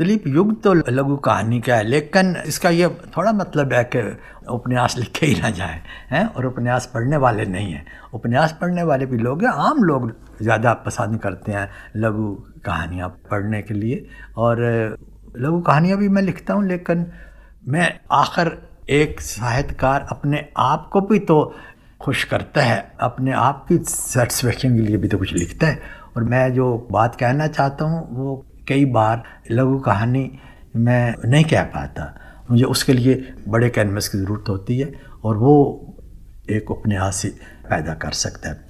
दिलीप युग तो लघु कहानी का है लेकिन इसका ये थोड़ा मतलब है कि उपन्यास लिखे ही ना जाए हैं और उपन्यास पढ़ने वाले नहीं हैं उपन्यास पढ़ने वाले भी लोग हैं आम लोग ज़्यादा पसंद करते हैं लघु कहानियाँ पढ़ने के लिए और लघु कहानियाँ भी मैं लिखता हूँ लेकिन मैं आखिर एक साहित्यकार अपने आप को भी तो खुश करता है अपने आप की सेटिस्फेक्शन के लिए भी तो कुछ लिखता है और मैं जो बात कहना चाहता हूँ वो कई बार लघु कहानी मैं नहीं कह पाता मुझे उसके लिए बड़े कैनवस की ज़रूरत होती है और वो एक उपन्यास पैदा कर सकता है